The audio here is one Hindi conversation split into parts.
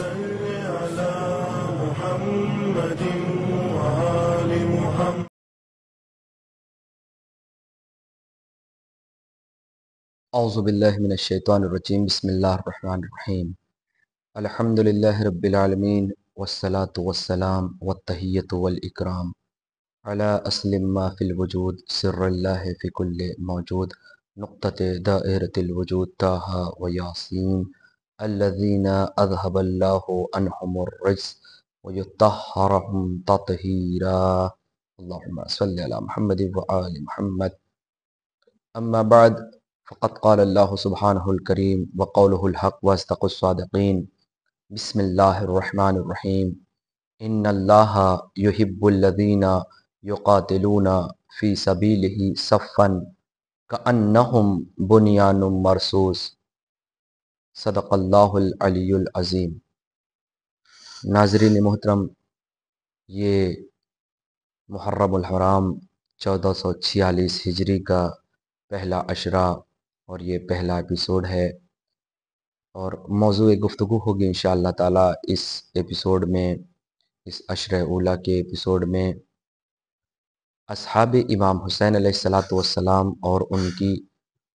على محمد محمد أعوذ بالله من الشيطان الرجيم بسم الله الرحمن الرحيم الحمد لله رب العالمين والصلاة والسلام والتهية والإكرام على أسلم ما في الوجود سر الله في كل موجود نقطة دائرة الوجود تاها وياسين الذين أذهب الله عنهم الرجس ويطهرهم تطهيرا اللهم صل على محمد وآل محمد أما بعد فقد قال الله سبحانه الكريم وقوله الحق واستقوا الصادقين بسم الله الرحمن الرحيم إن الله يحب الذين يقاتلون في سبيله صفا كأنهم بنيان مرصوص सदक़ल्लाज़ीम नाजरीन मोहतरम ये मुहर्रमहराम चौदह सौ छियालीस हिजरी का पहला अशरा और ये पहला एपिसोड है और मौजू गुफ्तु होगी इन ताला इस एपिसोड में इस अशर ओला के एपिसोड में अब इमाम हुसैन सलात वसलाम और उनकी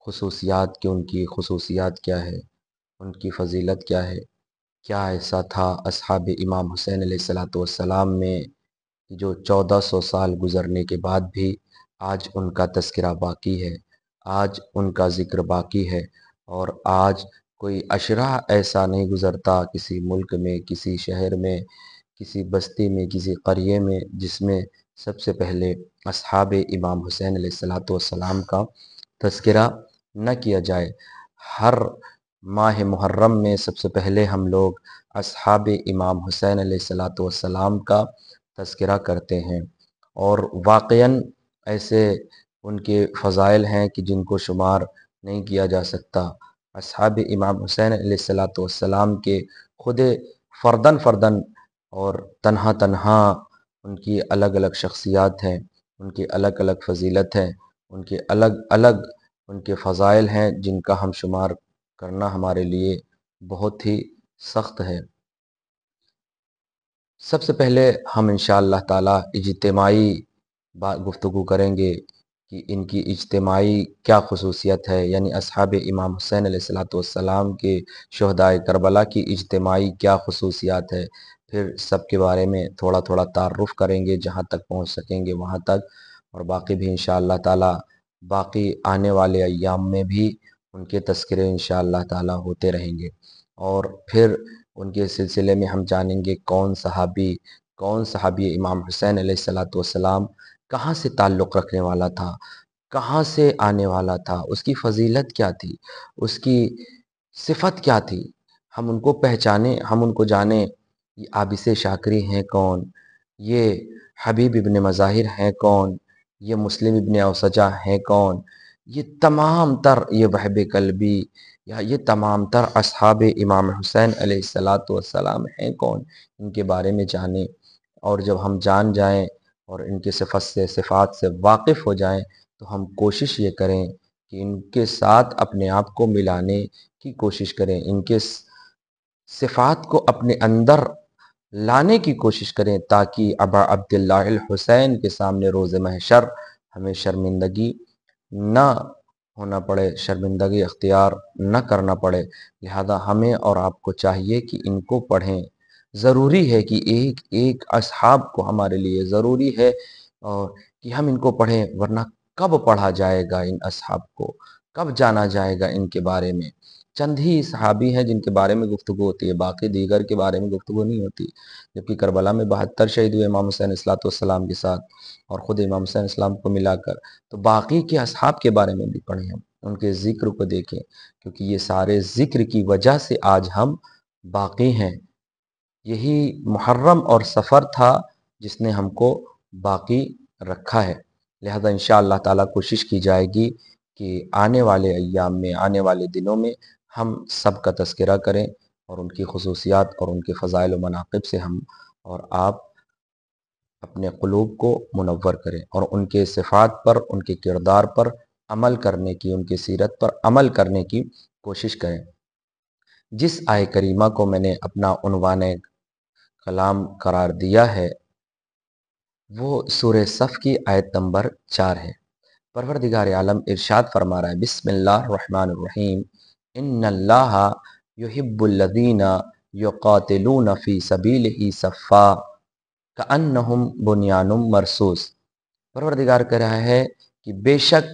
खसूसियात के उनकी खसूसियात क्या है उनकी फजीलत क्या है क्या ऐसा था अब इमाम हुसैन सलाम में जो 1400 साल गुज़रने के बाद भी आज उनका तस्करा बाकी है आज उनका ज़िक्र बाकी है और आज कोई अशरा ऐसा नहीं गुज़रता किसी मुल्क में किसी शहर में किसी बस्ती में किसी करिए में जिसमें सबसे पहले अब इमाम हुसैन सलाम का तस्करा न किया जाए हर माह मुहर्रम में सबसे पहले हम लोग अब इमाम हुसैन सलाम का तस्करा करते हैं और वाक ऐसे उनके फ़ज़ाइल हैं कि जिनको शुमार नहीं किया जा सकता अब इमाम हुसैन सलाम के ख़ुद फ़र्दन फ़र्दन और तनहा तनहा उनकी अलग अलग शख्सियात हैं उनके अलग अलग फजीलत हैं उनके अलग अलग उनके फ़ज़ाइल हैं जिनका हम शुमार करना हमारे लिए बहुत ही सख्त है सबसे पहले हम इन ताला इजतमाही बात गुफ्तु करेंगे कि इनकी इजतमाही क्या खसूसियत है यानी असहाब इमाम हुसैन सलाम के शहदाय करबला की इजतमाही क्या खसूसियात है फिर सब के बारे में थोड़ा थोड़ा तारफ़ करेंगे जहाँ तक पहुँच सकेंगे वहाँ तक और बाकी भी इन ताला बाकी आने वाले अयाम में भी उनके तस्करे इन ताला होते रहेंगे और फिर उनके सिलसिले में हम जानेंगे कौन सहाबी कौन सहाबी इमाम हुसैन सलाम कहाँ से ताल्लुक़ रखने वाला था कहाँ से आने वाला था उसकी फजीलत क्या थी उसकी सिफत क्या थी हम उनको पहचाने हम उनको जाने ये आबिस शाकरी हैं कौन ये हबीब इबन मज़ाहिर हैं कौन ये मुस्लिम इबन अवसजा हैं कौन ये तमाम तर ये वहब कलबी या ये तमाम तर अब इमाम हुसैन सलाम हैं कौन इनके बारे में जाने और जब हम जान जाएं और इनके सिफत से सिफात से वाकिफ़ हो जाएं तो हम कोशिश ये करें कि इनके साथ अपने आप को मिलाने की कोशिश करें इनके सिफात को अपने अंदर लाने की कोशिश करें ताकि अबा अब्दुल्लाहुसैन के सामने रोज़ महशर हमें शर्मिंदगी ना होना पड़े शर्मिंदगी अख्तियार न करना पड़े लिहाजा हमें और आपको चाहिए कि इनको पढ़ें ज़रूरी है कि एक एक असहाब को हमारे लिए ज़रूरी है और कि हम इनको पढ़ें वरना कब पढ़ा जाएगा इन असहाब को कब जाना जाएगा इनके बारे में चंद ही सहाबी हैं जिनके बारे में गुफ्तु होती है बाकी दीगर के बारे में गुफ्तु नहीं होती जबकि करबला में बहत्तर शहीद हुए इमाम हुसैन असलातम के साथ और ख़ुद इमाम हुसैन इस्लाम को मिलाकर तो बाकी के अहाब के बारे में भी पढ़ें हम उनके ज़िक्र को देखें क्योंकि ये सारे ज़िक्र की वजह से आज हम बाकी हैं यही मुहर्रम और सफ़र था जिसने हमको बाकी रखा है लिहाजा इन ताला कोशिश की जाएगी कि आने वाले अयाम में आने वाले दिनों में हम सब का तस्करा करें और उनकी खसूसियात और उनके फ़ज़ाइल मनाकब से हम और आप अपने क्लूब को मनवर करें और उनके सिफात पर उनके किरदार पर अमल करने की उनकी सीरत पर अमल करने की कोशिश करें जिस आय करीमा को मैंने अपना उनवान कलाम करार दिया है वो सूर सफ़ की आयत नंबर चार है परवरदिगार आलम इरशाद फरमा रहा है रहीम इन्नल्लाहब्बुल्लदीना युकातिलून फ़ी सबील ई सफ़ा का अन हम बुनियान मरसूस परवरदिगार कह रहा है कि बेशक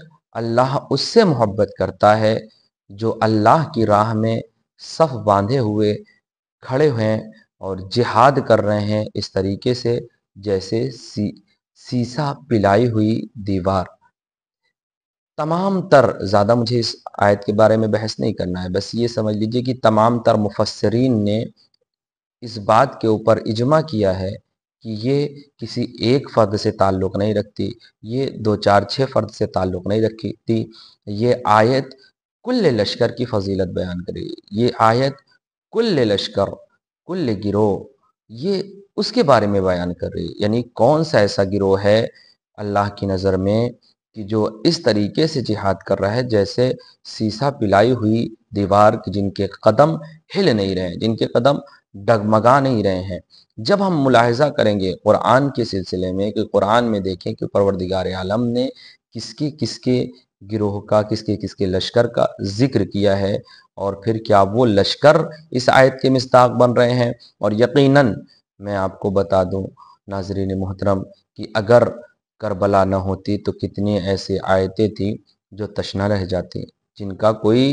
अल्लाह उससे मोहब्बत करता है जो अल्लाह की राह में सफ़ बांधे हुए खड़े हैं और जिहाद कर रहे हैं इस तरीके से जैसे सी, सीसा पिलाई हुई दीवार तमाम तर ज़्यादा मुझे इस आयत के बारे में बहस नहीं करना है बस ये समझ लीजिए कि तमाम तर मुफसरीन ने इस बात के ऊपर इजमा किया है कि ये किसी एक फ़र्द से ताल्लुक़ नहीं रखती ये दो चार छः फ़र्द से ताल्लुक़ नहीं रखती ये आयत कुल लश्कर की फजीलत बयान करे ये आयत कुल लश्कर कुल गिरोह ये उसके बारे में बयान कर रही है यानी कौन सा ऐसा गिरोह है अल्लाह की नज़र में कि जो इस तरीके से जिहाद कर रहा है जैसे सीसा पिलाई हुई दीवार जिनके कदम हिल नहीं रहे जिनके कदम डगमगा नहीं रहे हैं जब हम मुलाहजा करेंगे कुरान के सिलसिले में कि कुरान में देखें कि परवरदिगार आलम ने किसके किसके गिरोह का किसके किसके लश्कर का जिक्र किया है और फिर क्या वो लश्कर इस आयत के मिस्ताक बन रहे हैं और यकीनन मैं आपको बता दूं नाजरीन मोहतरम कि अगर करबला न होती तो कितनी ऐसी आयतें थी जो तशना रह जाती जिनका कोई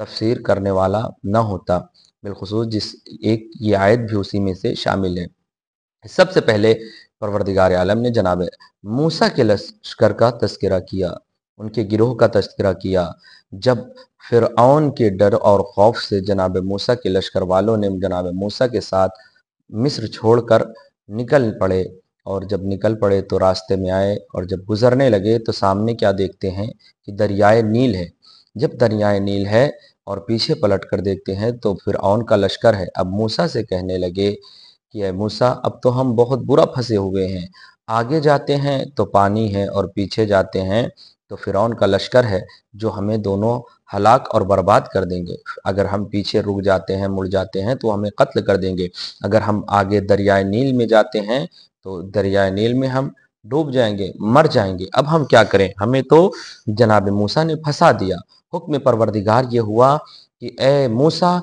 तफसीर करने वाला न होता बिलखसूस जिस एक ये आयत भी उसी में से शामिल है सबसे पहले परवरदिगार आलम ने जनाब मूसा के लश्कर का तस्करा किया उनके गिरोह का तस्करा किया जब फिर के डर और खौफ से जनाब मूसा के लश्कर वालों ने जनाब मूसा के साथ मिस्र छोड़कर निकल पड़े और जब निकल पड़े तो रास्ते में आए और जब गुजरने लगे तो सामने क्या देखते हैं कि दरियाए नील है जब दरियाए नील है और पीछे पलट कर देखते हैं तो फिर ऑन का लश्कर है अब मूसा से कहने लगे कि अय मूसा अब तो हम बहुत बुरा फंसे हुए हैं आगे जाते हैं तो पानी है और पीछे जाते हैं तो फ़िरौन का लश्कर है जो हमें दोनों हलाक और बर्बाद कर देंगे अगर हम पीछे रुक जाते हैं मुड़ जाते हैं तो हमें कत्ल कर देंगे अगर हम आगे दरियाए नील में जाते हैं तो दरिया नील में हम डूब जाएंगे मर जाएंगे अब हम क्या करें हमें तो जनाब मूसा ने फंसा दिया हुक्म परवरदिगार ये हुआ कि ए मूसा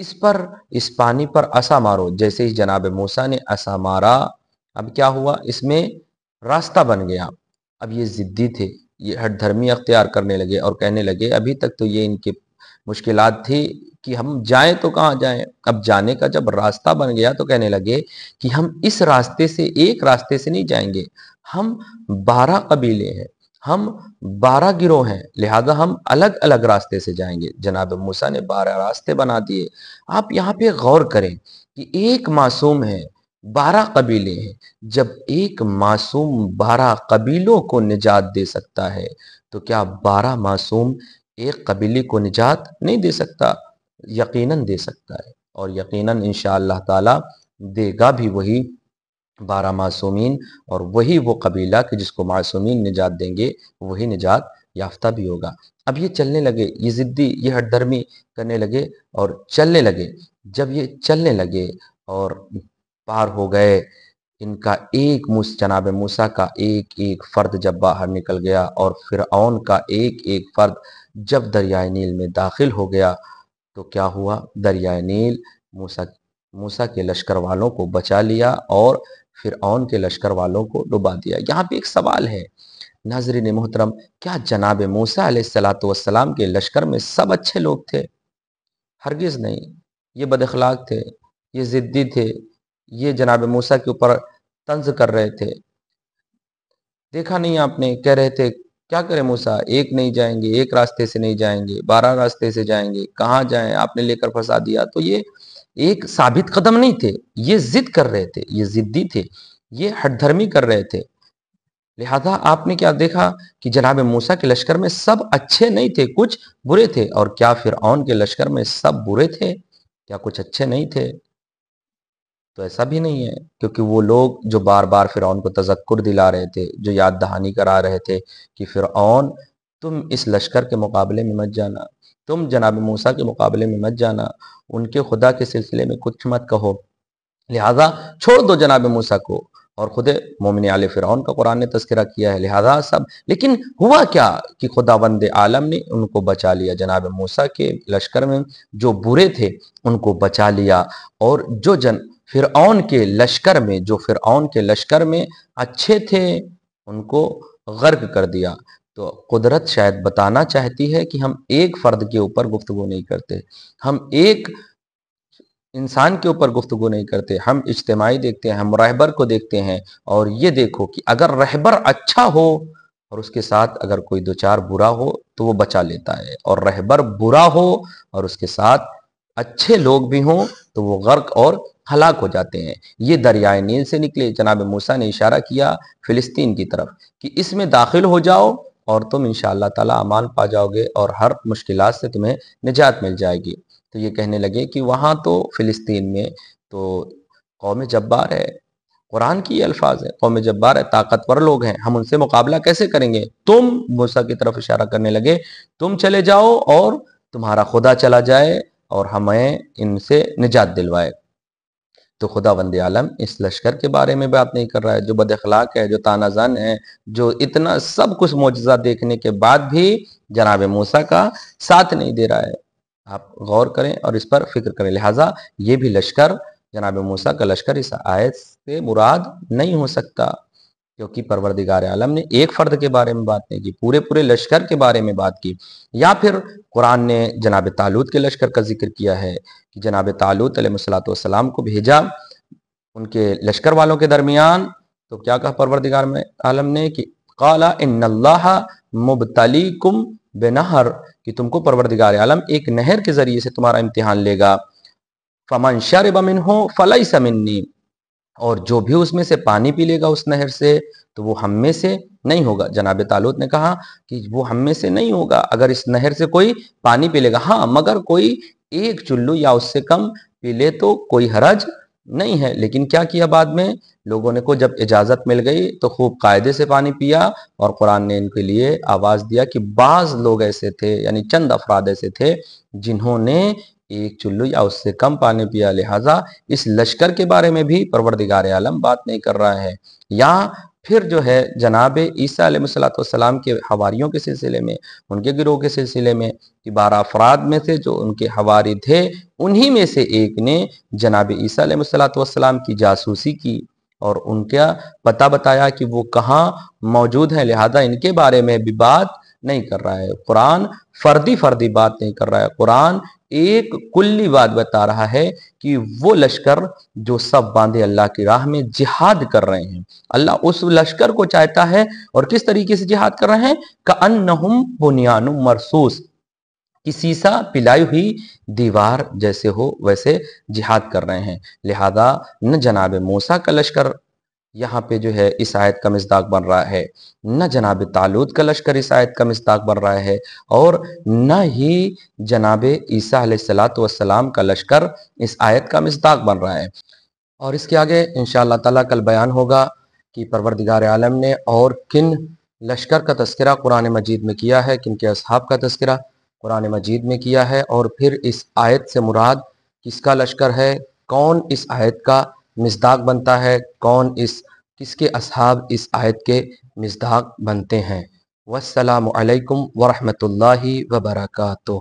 इस पर इस पानी पर असा मारो जैसे ही जनाब मूसा ने असा मारा अब क्या हुआ इसमें रास्ता बन गया अब ये ज़िद्दी थे ये हठधर्मी अख्तियार करने लगे और कहने लगे अभी तक तो ये इनके मुश्किल थी कि हम जाएं तो कहाँ जाएं अब जाने का जब रास्ता बन गया तो कहने लगे कि हम इस रास्ते से एक रास्ते से नहीं जाएंगे हम बारह कबीले हैं हम बारह गिरोह हैं लिहाजा हम अलग अलग रास्ते से जाएंगे जनाब मूसा ने बारह रास्ते बना दिए आप यहाँ पे गौर करें कि एक मासूम है बारह कबीले हैं जब एक मासूम बारह कबीलों को निजात दे सकता है तो क्या बारह मासूम एक कबीले को निजात नहीं दे सकता यकीनन दे सकता है और यकीनन इन ताला देगा भी वही बारह मासूमीन और वही वो कबीला कि जिसको मासूमीन निजात देंगे वही निजात याफ्ता भी होगा अब ये चलने लगे ये ज़िद्दी ये हटधर्मी करने लगे और चलने लगे जब ये चलने लगे और पार हो गए इनका एक मुस जनाब मूसा का एक एक फ़र्द जब बाहर निकल गया और फिर ओन का एक एक फ़र्द जब दरियाए नील में दाखिल हो गया तो क्या हुआ दरियाए नील मूसा मूसा के लश्कर वालों को बचा लिया और फिर ओन के लश्कर वालों को डुबा दिया यहाँ पे एक सवाल है नाजरीन मोहतरम क्या जनाब मूसा सलातम के लश्कर में सब अच्छे लोग थे हरगिज़ नहीं ये बदखलाक थे ये ज़िद्दी थे ये जनाब मूसा के ऊपर तंज कर रहे थे देखा नहीं आपने कह रहे थे क्या करें मूसा एक नहीं जाएंगे एक रास्ते से नहीं जाएंगे बारह रास्ते से जाएंगे कहाँ जाएं आपने लेकर फंसा दिया तो ये एक साबित कदम नहीं थे ये जिद कर रहे थे ये जिद्दी थे ये हटधर्मी कर रहे थे लिहाजा आपने क्या देखा कि जनाब मूसा के लश्कर में सब अच्छे नहीं थे कुछ बुरे थे और क्या फिर के लश्कर में सब बुरे थे क्या कुछ अच्छे नहीं थे तो ऐसा भी नहीं है क्योंकि वो लोग जो बार बार फिर को तजक्र दिला रहे थे जो याद दहानी करा रहे थे कि फिर तुम इस लश्कर के मुकाबले में मत जाना तुम जनाब मूसा के मुकाबले में मत जाना उनके खुदा के सिलसिले में कुछ मत कहो लिहाजा छोड़ दो जनाब मूसा को और ख़ुद मोमिन आल फिर का कुरान ने तस्करा किया है लिहाजा सब लेकिन हुआ क्या कि खुदा वंद आलम ने उनको बचा लिया जनाब मूसा के लश्कर में जो बुरे थे उनको बचा लिया और जो जन फिर के लश्कर में जो फिर के लश्कर में अच्छे थे उनको गर्क कर दिया तो कुदरत शायद बताना चाहती है कि हम एक फ़र्द के ऊपर गुफ्तगु नहीं करते हम एक इंसान के ऊपर गुफ्तगु नहीं करते हम इज्तमाही देखते हैं हम रहबर को देखते हैं और ये देखो कि अगर रहबर अच्छा हो और उसके साथ अगर कोई दो चार बुरा हो तो वो बचा लेता है और रहबर बुरा हो और उसके साथ अच्छे लोग भी हों तो वो गर्क और हलाक हो जाते हैं ये दरियाए नील से निकले जनाब मूसा ने इशारा किया फ़िलिस्तीन की तरफ कि इसमें दाखिल हो जाओ और तुम इन ताला अमान पा जाओगे और हर मुश्किल से तुम्हें निजात मिल जाएगी तो ये कहने लगे कि वहाँ तो फ़िलिस्तीन में तो कौम जब्बार है कुरान की अल्फाज है कौम जब्बार है ताकतवर लोग हैं हम उनसे मुकाबला कैसे करेंगे तुम मूसा की तरफ इशारा करने लगे तुम चले जाओ और तुम्हारा खुदा चला जाए और हमें इनसे निजात दिलवाए तो खुदा वंद आलम इस लश्कर के बारे में बात नहीं कर रहा है जो बद अखलाक है जो तानाजन है जो इतना सब कुछ मुआजा देखने के बाद भी जनाब मूसा का साथ नहीं दे रहा है आप गौर करें और इस पर फिक्र करें लिहाजा ये भी लश्कर जनाब मूसा का लश्कर इस आयत से मुराद नहीं हो सकता क्योंकि परवरदिगार आलम ने एक फ़र्द के बारे में बात नहीं की पूरे पूरे लश्कर के बारे में बात की या फिर कुरान ने जनाब तालुत के लश्कर का जिक्र किया है कि जनाब तालुत सलाम को भेजा उनके लश्कर वालों के दरमियान तो क्या कहा परवरदिगार में आलम ने कि काला इन्नल्लाह मुबतली कुम बेनहर कि तुमको परवरदिगार आलम एक नहर के जरिए से तुम्हारा इम्तिहान लेगा फमन शरबमिन हो फलई समन्नी और जो भी उसमें से पानी पी लेगा उस नहर से तो वो हम में से नहीं होगा जनाब तालोत ने कहा कि वो हम में से नहीं होगा अगर इस नहर से कोई पानी पी लेगा हाँ मगर कोई एक चुल्लू या उससे कम पी ले तो कोई हरज नहीं है लेकिन क्या किया बाद में लोगों ने को जब इजाजत मिल गई तो खूब कायदे से पानी पिया और कुरान ने इनके लिए आवाज दिया कि बाज लोग ऐसे थे यानी चंद अफराद ऐसे थे जिन्होंने एक चुल्लू या उससे कम पानी पिया लिहाजा इस लश्कर के बारे में भी परवरदिगार आलम बात नहीं कर रहा है या फिर जो है जनाब ईसा सलाम के हवारीयों के सिलसिले में उनके गिरोह के सिलसिले में कि बारह अफराद में से जो उनके हवारी थे उन्हीं में से एक ने जनाब ईसा सलाम की जासूसी की और उनका पता बताया कि वो कहाँ मौजूद हैं लिहाजा इनके बारे में भी बात नहीं कर रहा है कुरान फर्दी फर्दी बात नहीं कर रहा है कुरान एक कुल्ली बात बता रहा है कि वो लश्कर जो सब बांधे अल्लाह की राह में जिहाद कर रहे हैं अल्लाह उस लश्कर को चाहता है और किस तरीके से जिहाद कर रहे हैं का अन्नहुम बुनियान मरसूस कि सीसा पिलाई हुई दीवार जैसे हो वैसे जिहाद कर रहे हैं लिहाजा न जनाब मूसा का लश्कर यहाँ पे जो है इस आयत का मजदाक बन रहा है न जनाब तालूद का लश्कर इस आयत का मजदाक बन रहा है और न ही जनाब ईसा सलाम का लश्कर इस आयत का मजदाक बन रहा है और इसके आगे इन तला कल बयान होगा कि परवरदिगार आलम ने और किन लश्कर का तस्करा कुरान मजीद में किया है किन के असहाब का तस्करा कुरान मजीद में किया है और फिर इस आयत से मुराद किसका लश्कर है कौन इस आयत का मजदाक बनता है कौन इस किसके असहाब इस आयत के मजदाक बनते हैं वसलम ला वर्का